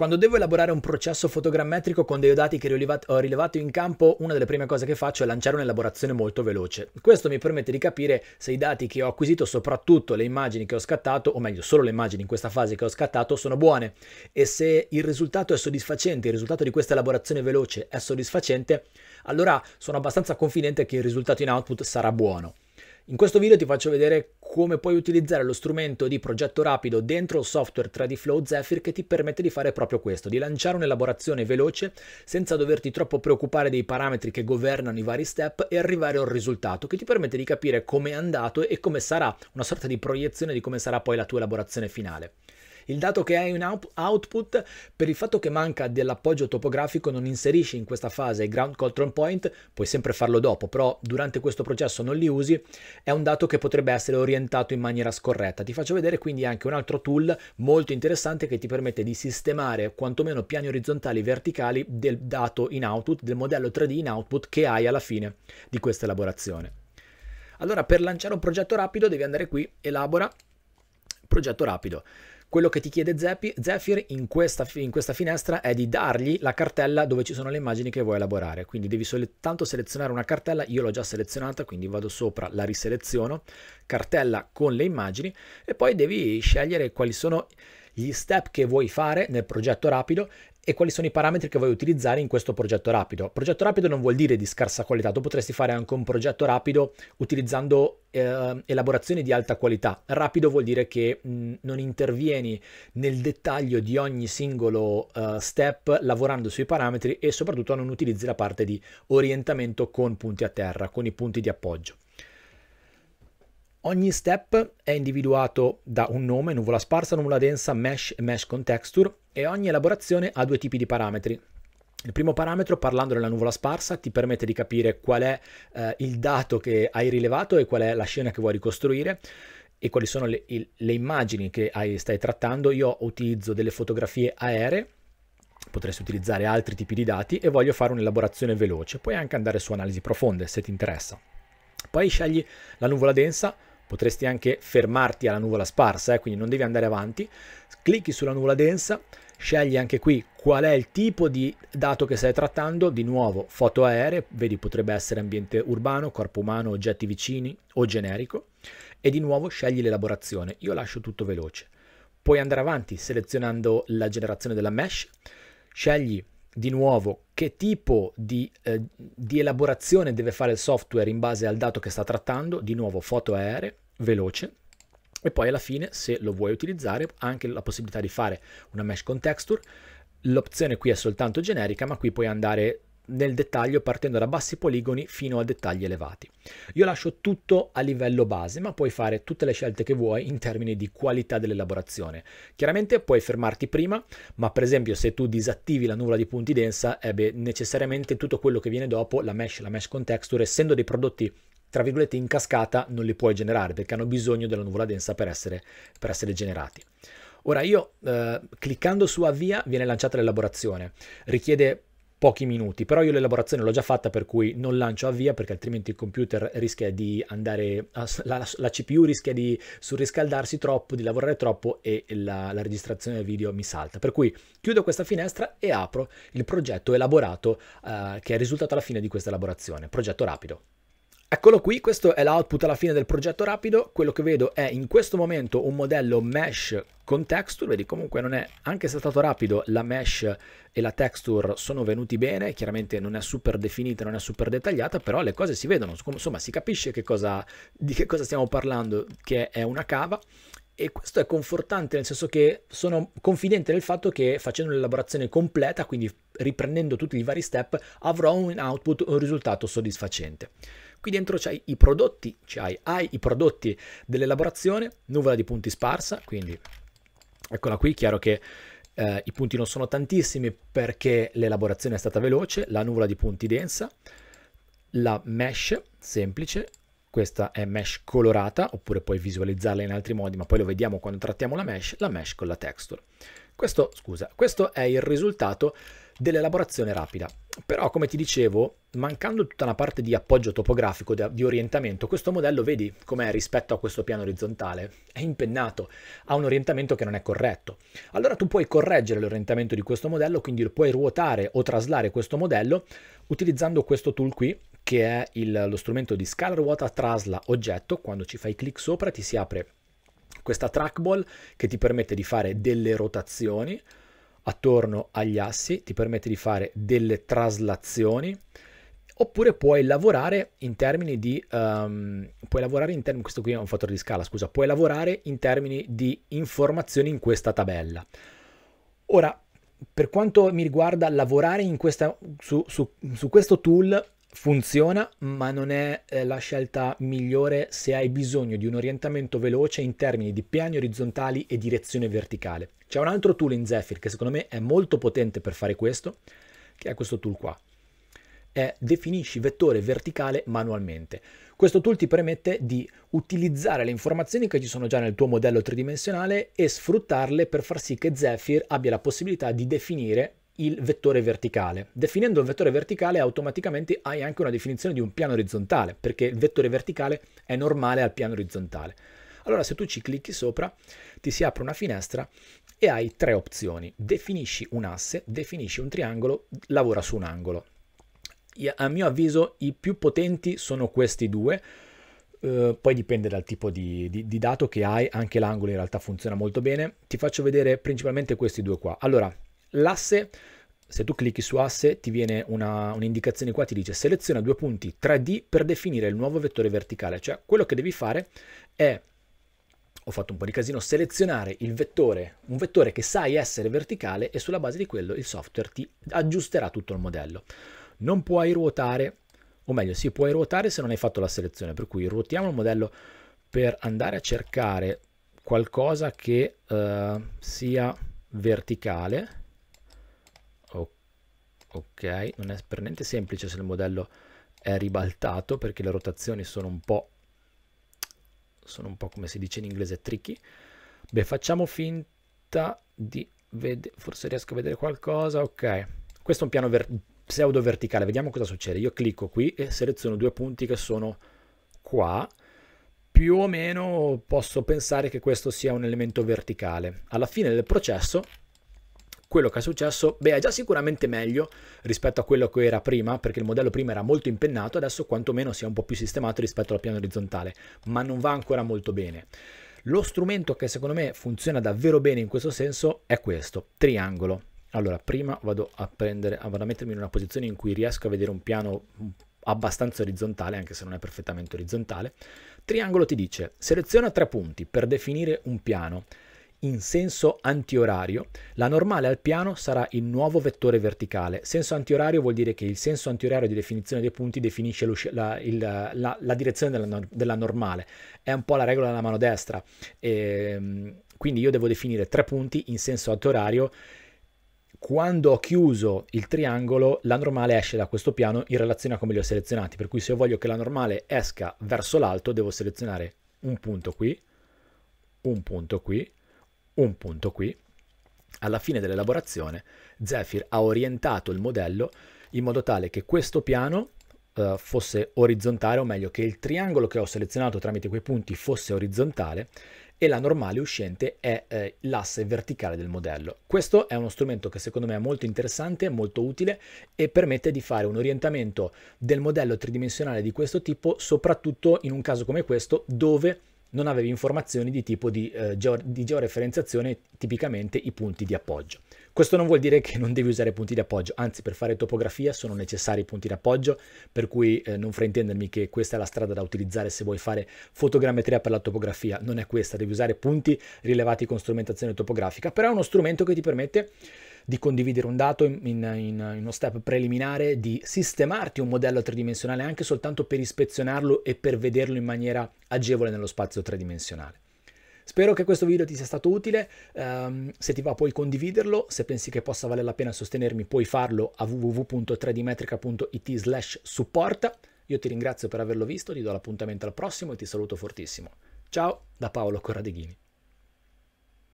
Quando devo elaborare un processo fotogrammetrico con dei dati che ho rilevato in campo, una delle prime cose che faccio è lanciare un'elaborazione molto veloce. Questo mi permette di capire se i dati che ho acquisito, soprattutto le immagini che ho scattato, o meglio solo le immagini in questa fase che ho scattato, sono buone e se il risultato è soddisfacente, il risultato di questa elaborazione veloce è soddisfacente, allora sono abbastanza confidente che il risultato in output sarà buono. In questo video ti faccio vedere come puoi utilizzare lo strumento di progetto rapido dentro il software 3D Flow Zephyr che ti permette di fare proprio questo, di lanciare un'elaborazione veloce senza doverti troppo preoccupare dei parametri che governano i vari step e arrivare a un risultato che ti permette di capire come è andato e come sarà, una sorta di proiezione di come sarà poi la tua elaborazione finale. Il dato che hai in output per il fatto che manca dell'appoggio topografico non inserisci in questa fase i ground control point, puoi sempre farlo dopo, però durante questo processo non li usi, è un dato che potrebbe essere orientato in maniera scorretta. Ti faccio vedere quindi anche un altro tool molto interessante che ti permette di sistemare quantomeno piani orizzontali e verticali del dato in output, del modello 3D in output che hai alla fine di questa elaborazione. Allora per lanciare un progetto rapido devi andare qui, elabora, progetto rapido. Quello che ti chiede Zephyr in questa, in questa finestra è di dargli la cartella dove ci sono le immagini che vuoi elaborare, quindi devi soltanto selezionare una cartella, io l'ho già selezionata, quindi vado sopra, la riseleziono, cartella con le immagini e poi devi scegliere quali sono gli step che vuoi fare nel progetto rapido e quali sono i parametri che vuoi utilizzare in questo progetto rapido. Progetto rapido non vuol dire di scarsa qualità, tu potresti fare anche un progetto rapido utilizzando eh, elaborazioni di alta qualità. Rapido vuol dire che mh, non intervieni nel dettaglio di ogni singolo uh, step lavorando sui parametri e soprattutto non utilizzi la parte di orientamento con punti a terra, con i punti di appoggio. Ogni step è individuato da un nome, nuvola sparsa, nuvola densa, mesh e mesh con texture e ogni elaborazione ha due tipi di parametri. Il primo parametro, parlando della nuvola sparsa, ti permette di capire qual è eh, il dato che hai rilevato e qual è la scena che vuoi ricostruire e quali sono le, le immagini che hai, stai trattando. Io utilizzo delle fotografie aeree, potresti utilizzare altri tipi di dati e voglio fare un'elaborazione veloce. Puoi anche andare su analisi profonde se ti interessa. Poi scegli la nuvola densa, potresti anche fermarti alla nuvola sparsa, eh, quindi non devi andare avanti, clicchi sulla nuvola densa, scegli anche qui qual è il tipo di dato che stai trattando, di nuovo foto aeree, vedi potrebbe essere ambiente urbano, corpo umano, oggetti vicini o generico, e di nuovo scegli l'elaborazione, io lascio tutto veloce. Puoi andare avanti selezionando la generazione della mesh, scegli di nuovo che tipo di, eh, di, elaborazione deve fare il software in base al dato che sta trattando, di nuovo foto aeree, veloce e poi alla fine se lo vuoi utilizzare anche la possibilità di fare una mesh con texture l'opzione qui è soltanto generica ma qui puoi andare nel dettaglio partendo da bassi poligoni fino a dettagli elevati. Io lascio tutto a livello base, ma puoi fare tutte le scelte che vuoi in termini di qualità dell'elaborazione. Chiaramente puoi fermarti prima, ma per esempio se tu disattivi la nuvola di punti densa, eh necessariamente tutto quello che viene dopo, la mesh, la mesh con texture, essendo dei prodotti tra virgolette in cascata non li puoi generare perché hanno bisogno della nuvola densa per essere, per essere generati. Ora io eh, cliccando su avvia viene lanciata l'elaborazione, richiede pochi minuti, però io l'elaborazione l'ho già fatta per cui non lancio avvia perché altrimenti il computer rischia di andare, a, la, la, CPU rischia di surriscaldarsi troppo, di lavorare troppo e la, la registrazione video mi salta. Per cui chiudo questa finestra e apro il progetto elaborato eh, che è risultato alla fine di questa elaborazione, progetto rapido. Eccolo qui, questo è l'output alla fine del progetto rapido, quello che vedo è in questo momento un modello mesh con texture, vedi comunque non è, anche se è stato rapido, la mesh e la texture sono venuti bene, chiaramente non è super definita, non è super dettagliata, però le cose si vedono, insomma si capisce che cosa, di che cosa stiamo parlando, che è una cava e questo è confortante nel senso che sono confidente del fatto che facendo un'elaborazione completa, quindi riprendendo tutti i vari step, avrò un output, un risultato soddisfacente. Qui dentro c'hai i prodotti, c'hai hai i prodotti dell'elaborazione, nuvola di punti sparsa, quindi eccola qui, chiaro che eh, i punti non sono tantissimi perché l'elaborazione è stata veloce, la nuvola di punti densa, la mesh semplice, questa è mesh colorata, oppure puoi visualizzarla in altri modi, ma poi lo vediamo quando trattiamo la mesh, la mesh con la texture. Questo, scusa, questo è il risultato dell'elaborazione rapida. Però, come ti dicevo, mancando tutta una parte di appoggio topografico, di orientamento, questo modello, vedi com'è rispetto a questo piano orizzontale, è impennato, ha un orientamento che non è corretto. Allora tu puoi correggere l'orientamento di questo modello, quindi puoi ruotare o traslare questo modello utilizzando questo tool qui, che è il, lo strumento di scala ruota trasla oggetto, quando ci fai clic sopra ti si apre questa trackball che ti permette di fare delle rotazioni, attorno agli assi, ti permette di fare delle traslazioni oppure puoi lavorare in termini di um, puoi lavorare in termini questo qui è un fattore di scala scusa puoi lavorare in termini di informazioni in questa tabella ora per quanto mi riguarda lavorare questa, su, su, su questo tool funziona, ma non è eh, la scelta migliore se hai bisogno di un orientamento veloce in termini di piani orizzontali e direzione verticale. C'è un altro tool in Zephyr che secondo me è molto potente per fare questo, che è questo tool qua. È definisci vettore verticale manualmente. Questo tool ti permette di utilizzare le informazioni che ci sono già nel tuo modello tridimensionale e sfruttarle per far sì che Zephyr abbia la possibilità di definire il vettore verticale. Definendo il vettore verticale automaticamente hai anche una definizione di un piano orizzontale, perché il vettore verticale è normale al piano orizzontale. Allora se tu ci clicchi sopra ti si apre una finestra e hai tre opzioni. Definisci un asse, definisci un triangolo, lavora su un angolo. A mio avviso i più potenti sono questi due, Uh, poi dipende dal tipo di, di, di dato che hai, anche l'angolo in realtà funziona molto bene. Ti faccio vedere principalmente questi due qua. Allora, L'asse, se tu clicchi su asse, ti viene un'indicazione un qua, ti dice seleziona due punti 3D per definire il nuovo vettore verticale, cioè quello che devi fare è ho fatto un po' di casino, selezionare il vettore, un vettore che sai essere verticale e sulla base di quello il software ti aggiusterà tutto il modello. Non puoi ruotare, o meglio, sì, puoi ruotare se non hai fatto la selezione, per cui ruotiamo il modello per andare a cercare qualcosa che uh, sia verticale ok non è per niente semplice se il modello è ribaltato perché le rotazioni sono un po' sono un po' come si dice in inglese tricky beh facciamo finta di vedere forse riesco a vedere qualcosa ok questo è un piano ver pseudo verticale vediamo cosa succede io clicco qui e seleziono due punti che sono qua più o meno posso pensare che questo sia un elemento verticale alla fine del processo quello che è successo, beh, è già sicuramente meglio rispetto a quello che era prima, perché il modello prima era molto impennato, adesso quantomeno sia un po' più sistemato rispetto al piano orizzontale, ma non va ancora molto bene. Lo strumento che secondo me funziona davvero bene in questo senso è questo, triangolo. Allora, prima vado a, prendere, vado a mettermi in una posizione in cui riesco a vedere un piano abbastanza orizzontale, anche se non è perfettamente orizzontale. Triangolo ti dice, seleziona tre punti per definire un piano in senso antiorario, la normale al piano sarà il nuovo vettore verticale. Senso antiorario vuol dire che il senso antiorario di definizione dei punti definisce la, il, la, la direzione della, della, normale. È un po' la regola della mano destra. E, ehm, quindi io devo definire tre punti in senso antiorario. Quando ho chiuso il triangolo, la normale esce da questo piano in relazione a come li ho selezionati. Per cui se io voglio che la normale esca verso l'alto, devo selezionare un punto qui, un punto qui un punto qui. Alla fine dell'elaborazione, Zephyr ha orientato il modello in modo tale che questo piano eh, fosse orizzontale, o meglio che il triangolo che ho selezionato tramite quei punti fosse orizzontale e la normale uscente è eh, l'asse verticale del modello. Questo è uno strumento che secondo me è molto interessante, molto utile e permette di fare un orientamento del modello tridimensionale di questo tipo, soprattutto in un caso come questo dove non avevi informazioni di tipo di, eh, geo- di georeferenziazione, tipicamente i punti di appoggio. Questo non vuol dire che non devi usare punti di appoggio, anzi per fare topografia sono necessari i punti di appoggio, per cui eh, non fraintendermi che questa è la strada da utilizzare se vuoi fare fotogrammetria per la topografia, non è questa, devi usare punti rilevati con strumentazione topografica, però è uno strumento che ti permette di condividere un dato in, in, in, uno step preliminare, di sistemarti un modello tridimensionale anche soltanto per ispezionarlo e per vederlo in maniera agevole nello spazio tridimensionale. Spero che questo video ti sia stato utile, um, se ti va puoi condividerlo, se pensi che possa valere la pena sostenermi puoi farlo a www.3dmetrica.it slash supporta. Io ti ringrazio per averlo visto, ti do l'appuntamento al prossimo e ti saluto fortissimo. Ciao da Paolo Corradeghini.